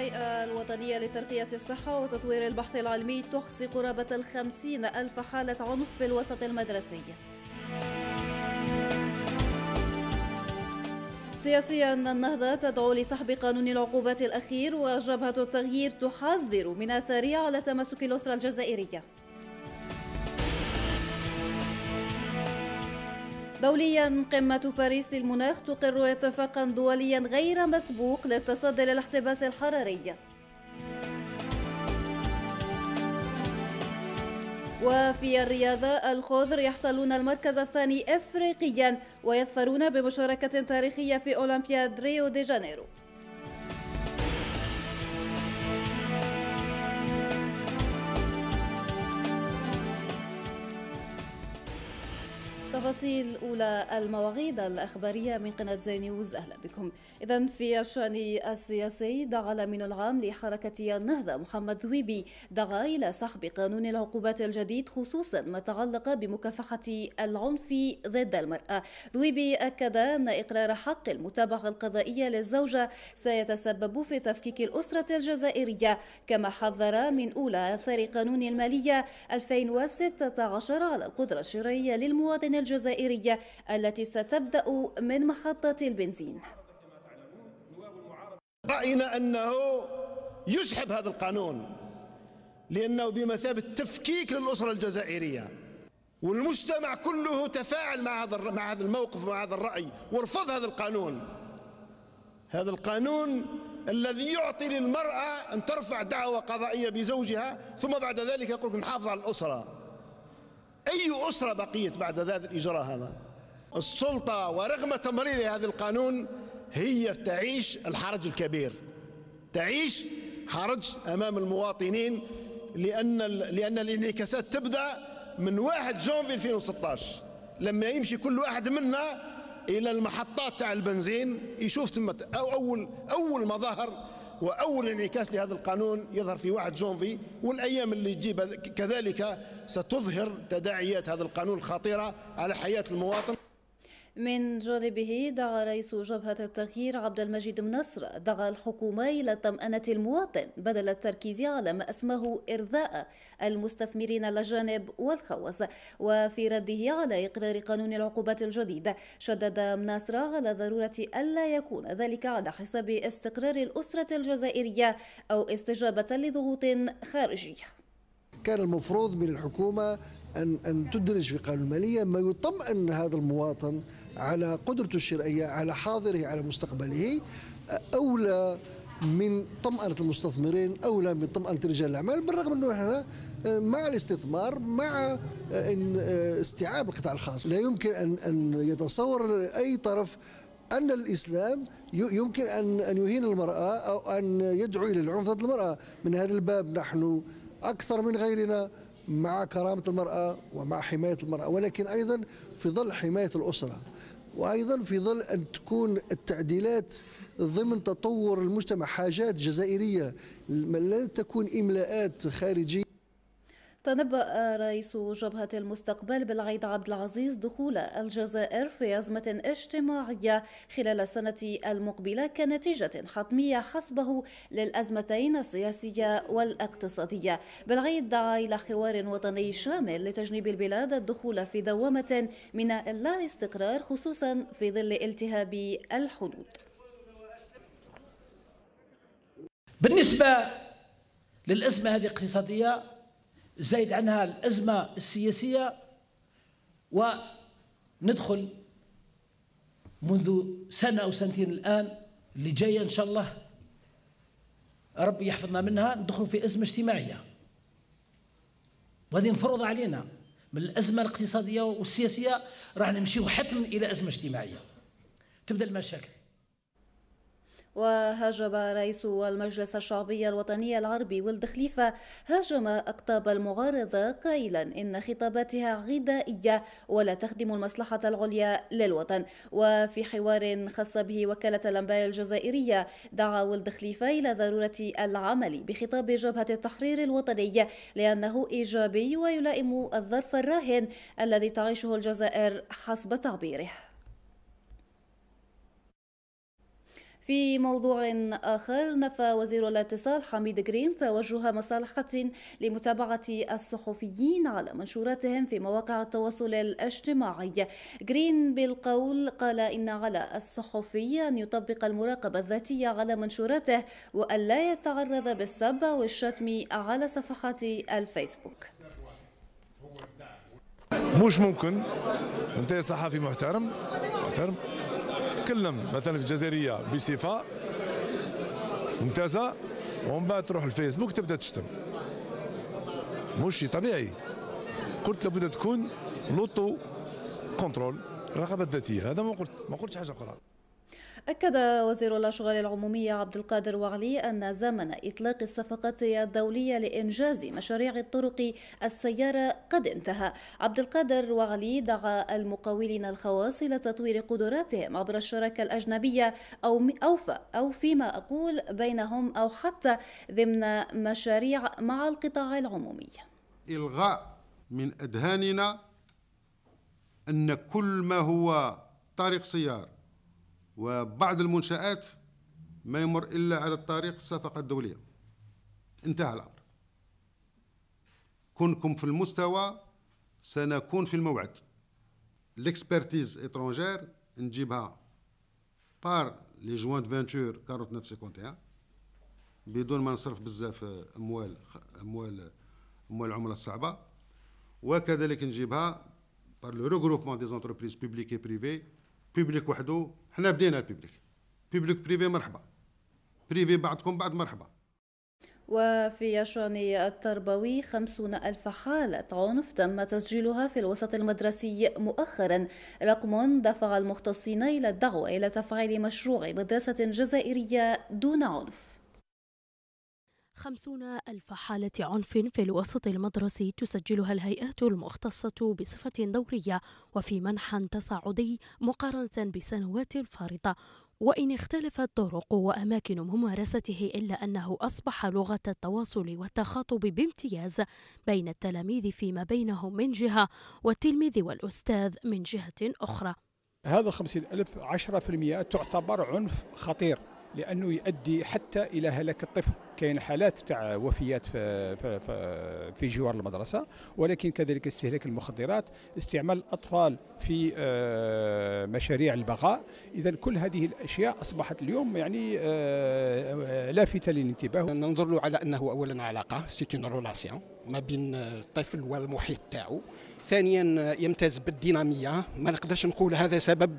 الهيئة الوطنية لترقية الصحة وتطوير البحث العلمي تحصي قرابة الخمسين ألف حالة عنف في الوسط المدرسي سياسيا النهضة تدعو لسحب قانون العقوبات الأخير وجبهة التغيير تحذر من آثاره على تمسك الأسرة الجزائرية دوليا قمة باريس للمناخ تقر اتفاقا دوليا غير مسبوق للتصدي للاحتباس الحراري وفي الرياضة الخضر يحتلون المركز الثاني إفريقيا ويظفرون بمشاركة تاريخية في أولمبياد ريو دي جانيرو تفاصيل أولى المواعيد الأخبارية من قناة زي نيوز أهلا بكم إذا في الشأن السياسي دعا الأمين العام لحركة النهضة محمد ذويبي دعا إلى سحب قانون العقوبات الجديد خصوصا ما تعلق بمكافحة العنف ضد المرأة ذويبي أكد أن إقرار حق المتابعة القضائية للزوجة سيتسبب في تفكيك الأسرة الجزائرية كما حذر من أولى أثار قانون المالية 2016 على القدرة الشرعية للمواطن الجزائري الجزائرية التي ستبدأ من محطة البنزين رأينا أنه يسحب هذا القانون لأنه بمثابة تفكيك للأسرة الجزائرية والمجتمع كله تفاعل مع هذا مع هذا الموقف ومع هذا الرأي ورفض هذا القانون هذا القانون الذي يعطي للمرأة أن ترفع دعوة قضائية بزوجها ثم بعد ذلك يقول نحافظ على الأسرة أي أسرة بقيت بعد ذلك الإجراء هذا السلطة ورغم تمرير هذا القانون هي تعيش الحرج الكبير تعيش حرج أمام المواطنين لأن لأن الانعكاسات تبدأ من 1 جونفي 2016 لما يمشي كل واحد منا إلى المحطات تاع البنزين يشوف تم أو أول أول مظاهر واول انعكاس لهذا القانون يظهر في واحد جونفي والايام اللي تجيب كذلك ستظهر تداعيات هذا القانون الخطيره على حياه المواطن من جانبه دعا رئيس جبهة التغيير عبد المجيد منصر دعا الحكومة إلى طمأنة المواطن بدل التركيز على ما أسماه إرضاء المستثمرين الأجانب والخوص وفي رده على إقرار قانون العقوبات الجديد شدد منصر على ضرورة ألا يكون ذلك على حساب استقرار الأسرة الجزائرية أو استجابة لضغوط خارجية كان المفروض من الحكومة أن أن تدرج في قانون المالية ما يطمئن هذا المواطن على قدرته الشرائية على حاضره على مستقبله أولى من طمأنة المستثمرين أولى من طمأنة رجال الأعمال بالرغم أنه احنا آه، مع الاستثمار مع آه، آه، استيعاب القطاع الخاص لا يمكن أن أن يتصور أي طرف أن الإسلام يمكن أن أن يهين المرأة أو أن يدعو إلى العنف ضد المرأة من هذا الباب نحن أكثر من غيرنا مع كرامة المرأة ومع حماية المرأة ولكن أيضا في ظل حماية الأسرة وايضا في ظل ان تكون التعديلات ضمن تطور المجتمع حاجات جزائريه لا تكون املاءات خارجيه تنبأ رئيس جبهة المستقبل بالعيد عبد العزيز دخول الجزائر في أزمة اجتماعية خلال السنة المقبلة كنتيجة حتمية حسبه للأزمتين السياسية والاقتصادية بالعيد دعا إلى حوار وطني شامل لتجنيب البلاد الدخول في دوامة من اللا استقرار خصوصا في ظل التهاب الحدود بالنسبة للأزمة هذه الاقتصادية زايد عنها الأزمة السياسية وندخل منذ سنة أو سنتين الآن اللي جاية إن شاء الله ربي يحفظنا منها ندخل في أزمة اجتماعية وهذه مفروضة علينا من الأزمة الاقتصادية والسياسية راح نمشيو حتما إلى أزمة اجتماعية تبدأ المشاكل وهاجم رئيس المجلس الشعبي الوطني العربي ولد خليفة هاجم أقطاب المعارضة قائلا إن خطاباتها غذائية ولا تخدم المصلحة العليا للوطن وفي حوار خاص به وكالة الأنباء الجزائرية دعا ولد خليفة إلى ضرورة العمل بخطاب جبهة التحرير الوطني لأنه إيجابي ويلائم الظرف الراهن الذي تعيشه الجزائر حسب تعبيره في موضوع آخر نفى وزير الاتصال حميد جرين توجه مصالحة لمتابعة الصحفيين على منشوراتهم في مواقع التواصل الاجتماعي جرين بالقول قال إن على الصحفي أن يطبق المراقبة الذاتية على منشوراته وألا يتعرض بالسب والشتم على صفحات الفيسبوك مش ممكن انت صحفي محترم محترم تكلم مثلا في الجزائريه بصفه ممتازه ومن بعد تروح الفيسبوك تبدا تشتم مش طبيعي قلت لابد تكون لوطو كنترول رقابه ذاتيه هذا ما قلت ما قلتش حاجه اخرى أكد وزير الأشغال العمومية عبد القادر وعلي أن زمن إطلاق الصفقات الدولية لإنجاز مشاريع الطرق السيارة قد انتهى. عبد القادر وعلي دعا المقاولين الخواص إلى تطوير قدراتهم عبر الشراكة الأجنبية أو أوفى أو فيما أقول بينهم أو حتى ضمن مشاريع مع القطاع العمومي. إلغاء من أذهاننا أن كل ما هو طريق سيارة وبعض المنشآت ما يمر إلا على الطريق الصفقة الدولية انتهى الأمر كونكم في المستوى سنكون في الموعد ليكسبرتيز اترونجير نجيبها بار لي جوان فانتور 4951 بدون ما نصرف بزاف اموال اموال اموال العمله الصعبه وكذلك نجيبها بار لو ريغروبمون دي زونتربريز بوبليك اي بريفي بيبليك وحده حنا بدينا البيبليك بيبليك بريفي مرحبا بريفي بعدكم بعد مرحبا وفي يشرني التربوي خمسون ألف حالة عنف تم تسجيلها في الوسط المدرسي مؤخرا رقم دفع المختصين إلى الدعوة إلى تفعيل مشروع مدرسة جزائرية دون عنف خمسون ألف حالة عنف في الوسط المدرسي تسجلها الهيئات المختصة بصفة دورية وفي منحى تصاعدي مقارنة بسنوات الفارطة وإن اختلفت طرق وأماكن ممارسته إلا أنه أصبح لغة التواصل والتخاطب بامتياز بين التلاميذ فيما بينهم من جهة والتلميذ والأستاذ من جهة أخرى هذا الخمسين ألف عشرة في المئة تعتبر عنف خطير لانه يؤدي حتى الى هلاك الطفل كاين حالات تاع وفيات في, في, في جوار المدرسه ولكن كذلك استهلاك المخدرات استعمال الاطفال في آه، مشاريع البغاء اذا كل هذه الاشياء اصبحت اليوم يعني آه، آه، لافته للانتباه ننظر له على انه اولا علاقه سيت رولاسيون ما بين الطفل والمحيط تاعو ثانيا يمتاز بالديناميه ما نقدرش نقول هذا سبب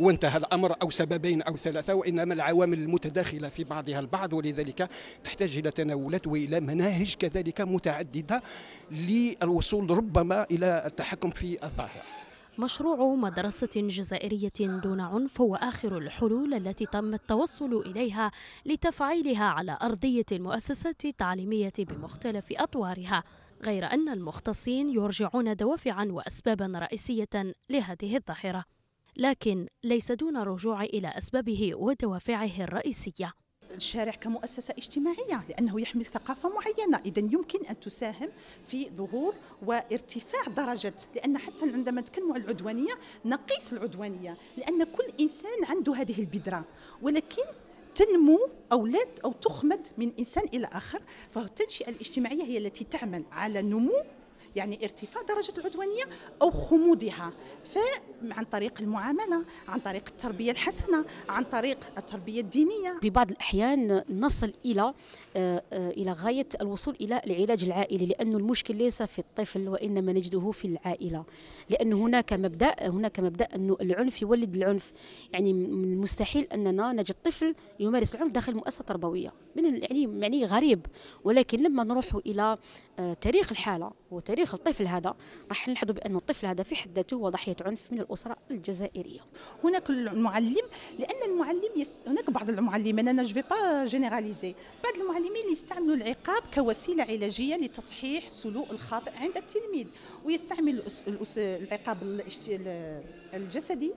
وانتهى الأمر أو سببين أو ثلاثة وإنما العوامل المتداخلة في بعضها البعض ولذلك تحتاج إلى تناولات وإلى مناهج كذلك متعددة للوصول ربما إلى التحكم في الظاهرة مشروع مدرسة جزائرية دون عنف هو آخر الحلول التي تم التوصل إليها لتفعيلها على أرضية المؤسسات التعليمية بمختلف أطوارها غير أن المختصين يرجعون دوافعا وأسبابا رئيسية لهذه الظاهرة لكن ليس دون الرجوع إلى أسبابه ودوافعه الرئيسية الشارع كمؤسسة اجتماعية لأنه يحمل ثقافة معينة إذا يمكن أن تساهم في ظهور وارتفاع درجة لأن حتى عندما نتكلم عن العدوانية نقيس العدوانية لأن كل إنسان عنده هذه البذرة ولكن تنمو أو لا أو تخمد من إنسان إلى آخر فالتنشئة الاجتماعية هي التي تعمل على نمو يعني ارتفاع درجة العدوانية أو خمودها عن طريق المعاملة عن طريق التربية الحسنة عن طريق التربية الدينية في بعض الأحيان نصل إلى آه، آه، إلى غاية الوصول إلى العلاج العائلي لأن المشكل ليس في الطفل وإنما نجده في العائلة لأن هناك مبدأ هناك مبدأ أن العنف يولد العنف يعني المستحيل أننا نجد طفل يمارس العنف داخل مؤسسة تربوية من يعني يعني غريب ولكن لما نروح إلى آه، تاريخ الحالة وتاريخ تاريخ الطفل هذا راح نلاحظوا بأن الطفل هذا في حد ذاته هو ضحية عنف من الأسرة الجزائرية هناك المعلم لأن المعلم يس... هناك بعض المعلمين أنا جو با جينيراليزي بعض المعلمين يستعملوا العقاب كوسيلة علاجية لتصحيح سلوك الخاطئ عند التلميذ ويستعمل العقاب الجسدي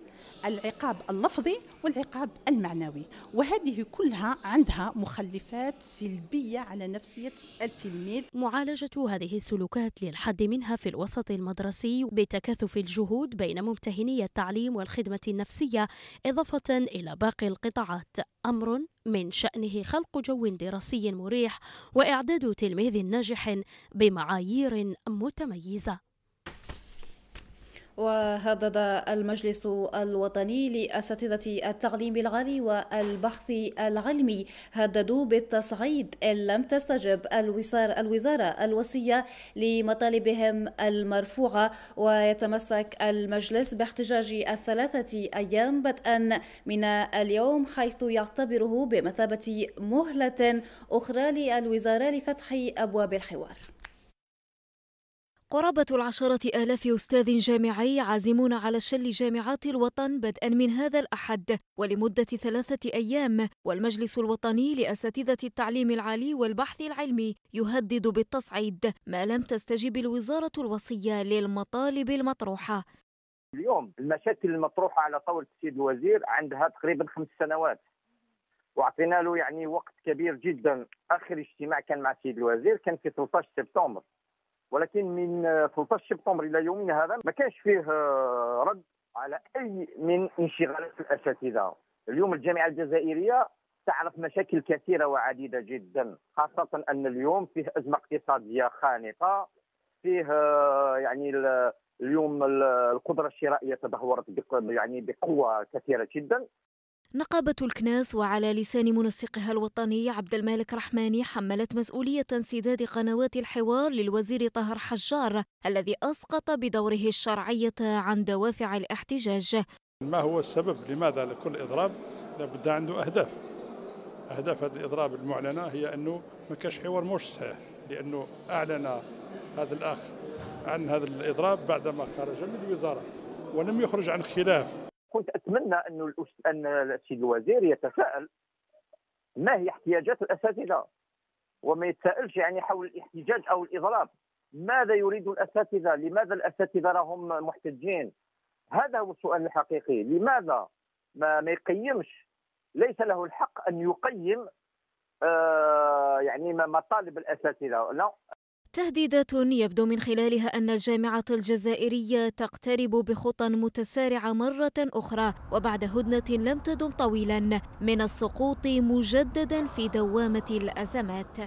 العقاب اللفظي والعقاب المعنوي وهذه كلها عندها مخلفات سلبية على نفسية التلميذ معالجة هذه السلوكات للحد منها في الوسط المدرسي بتكاثف الجهود بين ممتهني التعليم والخدمة النفسية إضافة إلى باقي القطاعات أمر من شأنه خلق جو دراسي مريح وإعداد تلميذ ناجح بمعايير متميزة وهدد المجلس الوطني لأساتذة التعليم العالي والبحث العلمي هددوا بالتصعيد إن لم تستجب الوزارة الوصية لمطالبهم المرفوعة ويتمسك المجلس باحتجاج الثلاثة أيام بدءا من اليوم حيث يعتبره بمثابة مهلة أخرى للوزارة لفتح أبواب الحوار قرابة العشرة آلاف أستاذ جامعي عازمون على شل جامعات الوطن بدءا من هذا الأحد ولمدة ثلاثة أيام والمجلس الوطني لأساتذة التعليم العالي والبحث العلمي يهدد بالتصعيد ما لم تستجب الوزارة الوصية للمطالب المطروحة اليوم المشاكل المطروحة على طاولة السيد الوزير عندها تقريبا خمس سنوات وعطينا له يعني وقت كبير جدا آخر اجتماع كان مع السيد الوزير كان في 13 سبتمبر ولكن من 13 سبتمبر الى يومنا هذا ما كانش فيه آه، رد على اي من انشغالات الاساتذه اليوم الجامعه الجزائريه تعرف مشاكل كثيره وعديده جدا خاصه ان اليوم فيه ازمه اقتصاديه خانقه فيه آه، يعني اليوم القدره الشرائيه تدهورت يعني بقوه كثيره جدا نقابة الكناس وعلى لسان منسقها الوطني عبد المالك رحماني حملت مسؤولية انسداد قنوات الحوار للوزير طاهر حجار الذي أسقط بدوره الشرعية عن دوافع الاحتجاج ما هو السبب لماذا لكل إضراب لابد عنده أهداف أهداف هذا الإضراب المعلنة هي أنه ما كاش حوار مش صحيح لأنه أعلن هذا الأخ عن هذا الإضراب بعدما خرج من الوزارة ولم يخرج عن خلاف كنت اتمنى انه ان السيد الوزير يتساءل ما هي احتياجات الاساتذه وما يتساءلش يعني حول الاحتجاج او الاضراب ماذا يريد الاساتذه لماذا الاساتذه راهم محتجين هذا هو السؤال الحقيقي لماذا ما, ما يقيمش ليس له الحق ان يقيم آه يعني مطالب الاساتذه لا تهديدات يبدو من خلالها أن الجامعة الجزائرية تقترب بخطى متسارعة مرة أخرى وبعد هدنة لم تدم طويلا من السقوط مجددا في دوامة الأزمات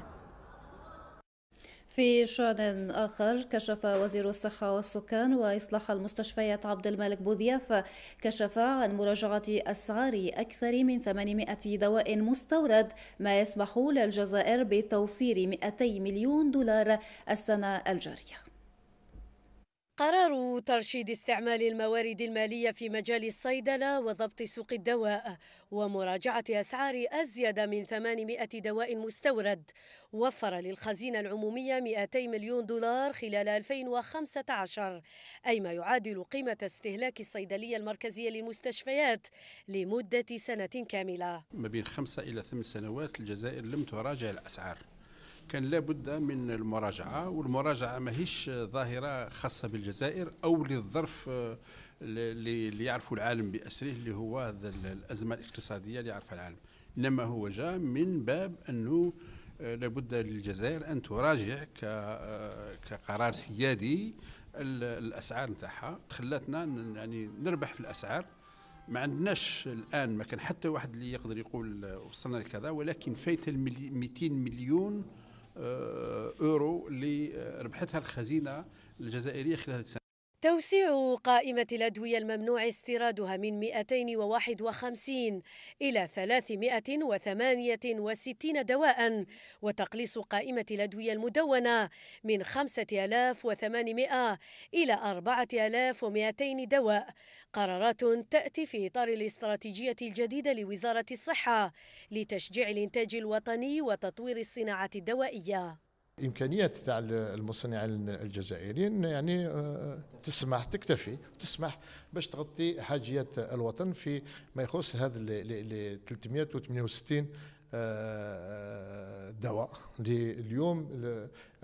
في شأن آخر كشف وزير الصحة والسكان وإصلاح المستشفيات عبد الملك بوذياف كشف عن مراجعة أسعار أكثر من 800 دواء مستورد ما يسمح للجزائر بتوفير 200 مليون دولار السنة الجارية قرار ترشيد استعمال الموارد المالية في مجال الصيدلة وضبط سوق الدواء ومراجعة أسعار أزيد من 800 دواء مستورد وفر للخزينة العمومية 200 مليون دولار خلال 2015 أي ما يعادل قيمة استهلاك الصيدلية المركزية للمستشفيات لمدة سنة كاملة ما بين خمسة إلى ثمان سنوات الجزائر لم تراجع الأسعار كان لابد من المراجعه والمراجعه ماهيش ظاهره خاصه بالجزائر او للظرف اللي آه، يعرفه العالم باسره اللي هو هذا الازمه الاقتصاديه اللي يعرفها العالم انما هو جاء من باب انه آه، لابد للجزائر ان تراجع آه، كقرار سيادي الاسعار نتاعها خلاتنا يعني نربح في الاسعار ما عندناش الان ما كان حتى واحد اللي يقدر يقول وصلنا لكذا ولكن فايت 200 مليون آه، أورو اللي ربحتها الخزينة الجزائرية خلال السنة توسيع قائمة الأدوية الممنوع استيرادها من 251 إلى 368 دواء وتقليص قائمة الأدوية المدونة من 5800 إلى 4200 دواء قرارات تأتي في إطار الاستراتيجية الجديدة لوزارة الصحة لتشجيع الإنتاج الوطني وتطوير الصناعة الدوائية الامكانيات تاع المصنعين الجزائريين يعني آه، تسمح تكتفي تسمح باش تغطي حاجيات الوطن في ما يخص هذا 368 آه، دواء اللي اليوم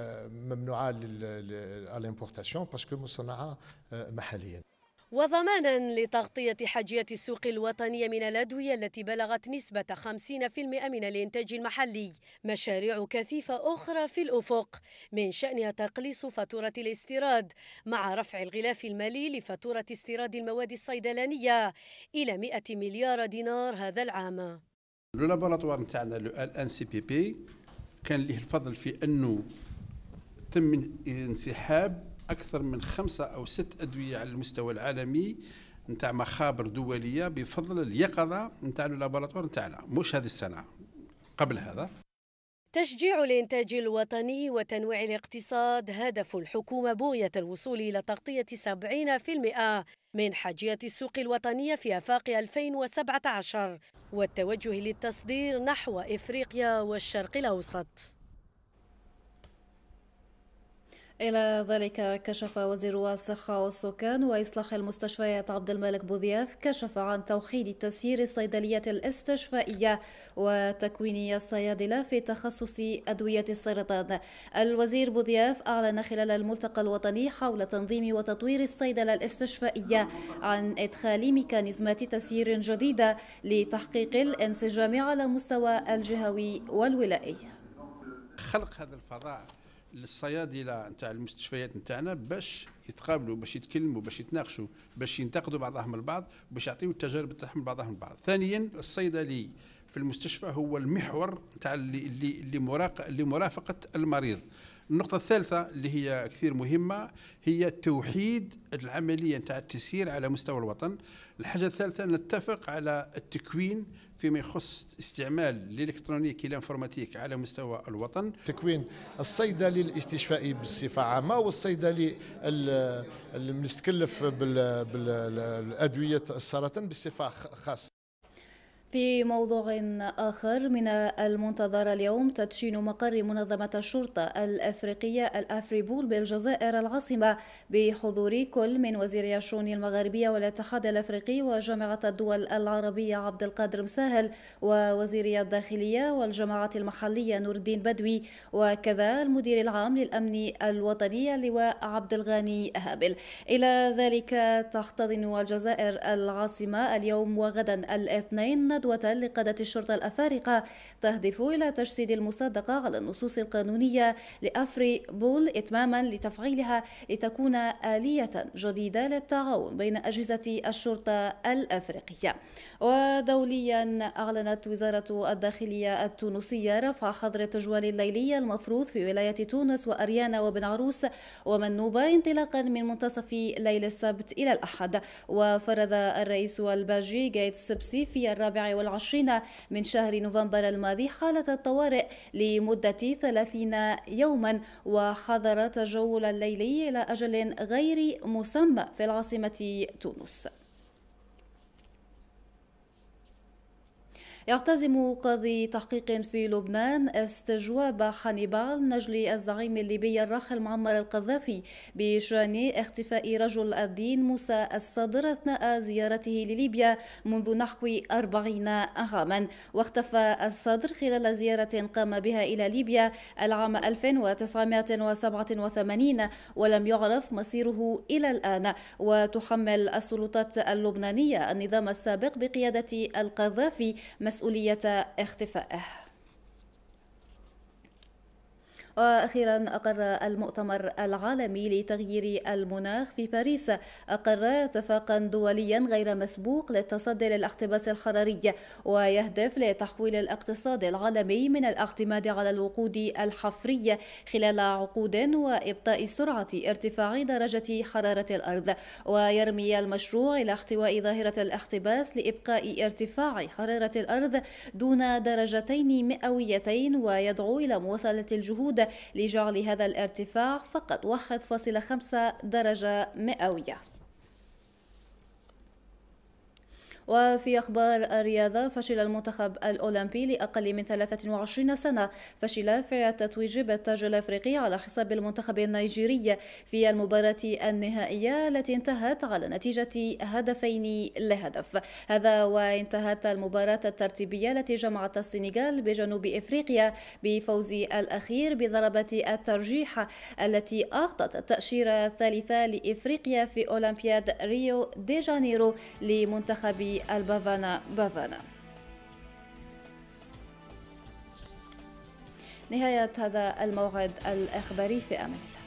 آه، ممنوعه للامبورتاسيون باسكو مصنعه محليا وضمانا لتغطية حاجية السوق الوطنية من الأدوية التي بلغت نسبة 50% من الإنتاج المحلي مشاريع كثيفة أخرى في الأفق من شأنها تقليص فاتورة الاستيراد مع رفع الغلاف المالي لفاتورة استيراد المواد الصيدلانية إلى 100 مليار دينار هذا العام لو نتاعنا الان سي بي بي كان ليه الفضل في انه تم انسحاب اكثر من خمسه او ست ادويه على المستوى العالمي نتاع مخابر دوليه بفضل اليقظه نتاع اللابوراتوار نتاعنا مش هذه السنه قبل هذا تشجيع الإنتاج الوطني وتنويع الاقتصاد هدف الحكومة بغية الوصول إلى تغطية 70% من حاجية السوق الوطنية في آفاق 2017 والتوجه للتصدير نحو إفريقيا والشرق الأوسط إلى ذلك كشف وزير الصحة والسكان وإصلاح المستشفيات عبد الملك بوذياف كشف عن توحيد تسيير الصيدليات الاستشفائية وتكوين الصيادلة في تخصص أدوية السرطان الوزير بوذياف أعلن خلال الملتقى الوطني حول تنظيم وتطوير الصيدلة الاستشفائية عن إدخال ميكانيزمات تسيير جديدة لتحقيق الانسجام على مستوى الجهوي والولائي خلق هذا الفضاء للصيادله نتاع المستشفيات نتاعنا باش يتقابلوا باش يتكلموا باش يتناقشوا باش ينتقدوا بعضهم البعض باش يعطيوا التجارب تاعهم بعضهم البعض ثانيا الصيدلي في المستشفى هو المحور نتاع اللي اللي اللي, مراق اللي مرافقه المريض النقطة الثالثة اللي هي كثير مهمة هي توحيد العملية نتاع التسيير على مستوى الوطن الحاجة الثالثة نتفق على التكوين فيما يخص استعمال الالكترونيك الانفورماتيك على مستوى الوطن تكوين الصيدلي الاستشفائي بصفه عامه والصيدلي المستكلف بالادويه السرطان بصفه خاصه في موضوع آخر من المنتظر اليوم تدشين مقر منظمة الشرطة الأفريقية الأفريبول بالجزائر العاصمة بحضور كل من وزير الشؤون المغاربية والاتحاد الأفريقي وجامعة الدول العربية عبد القادر مساهل ووزير الداخلية والجماعات المحلية نور الدين بدوي وكذا المدير العام للأمن الوطني اللواء عبد الغني هابل إلى ذلك تحتضن الجزائر العاصمة اليوم وغدا الاثنين خطوة لقادة الشرطة الأفارقة تهدف إلى تجسيد المصادقة على النصوص القانونية لأفري بول إتماما لتفعيلها لتكون آلية جديدة للتعاون بين أجهزة الشرطة الأفريقية ودوليا أعلنت وزارة الداخلية التونسية رفع حظر التجوال الليلي المفروض في ولاية تونس وأريانا وبن عروس ومنوبة انطلاقا من منتصف ليل السبت إلى الأحد وفرض الرئيس الباجي جايت سبسي في الرابع السابع والعشرين من شهر نوفمبر الماضي حالة الطوارئ لمدة 30 يوما وحظر تجول الليلي إلى أجل غير مسمى في العاصمة تونس يعتزم قاضي تحقيق في لبنان استجواب حنيبال نجل الزعيم الليبي الراحل معمر القذافي بشان اختفاء رجل الدين موسى الصدر أثناء زيارته لليبيا منذ نحو أربعين عاما واختفى الصدر خلال زيارة قام بها إلى ليبيا العام 1987 ولم يعرف مصيره إلى الآن وتحمل السلطات اللبنانية النظام السابق بقيادة القذافي مسؤولية اختفائه وأخيرا أقر المؤتمر العالمي لتغيير المناخ في باريس أقر اتفاقا دوليا غير مسبوق للتصدي للاحتباس الحراري ويهدف لتحويل الاقتصاد العالمي من الاعتماد على الوقود الحفري خلال عقود وإبطاء سرعة ارتفاع درجة حرارة الأرض ويرمي المشروع إلى احتواء ظاهرة الاحتباس لإبقاء ارتفاع حرارة الأرض دون درجتين مئويتين ويدعو إلى مواصلة الجهود لجعل هذا الارتفاع فقط 1.5 درجة مئوية وفي أخبار الرياضة فشل المنتخب الأولمبي لأقل من 23 سنة فشل في التتويج بالتاج الأفريقي على حساب المنتخب النيجيري في المباراة النهائية التي انتهت على نتيجة هدفين لهدف هذا وانتهت المباراة الترتيبية التي جمعت السنغال بجنوب إفريقيا بفوز الأخير بضربة الترجيح التي أعطت التأشيرة الثالثة لإفريقيا في أولمبياد ريو دي جانيرو لمنتخب البافانا بافانا نهاية هذا الموعد الإخباري في أمان الله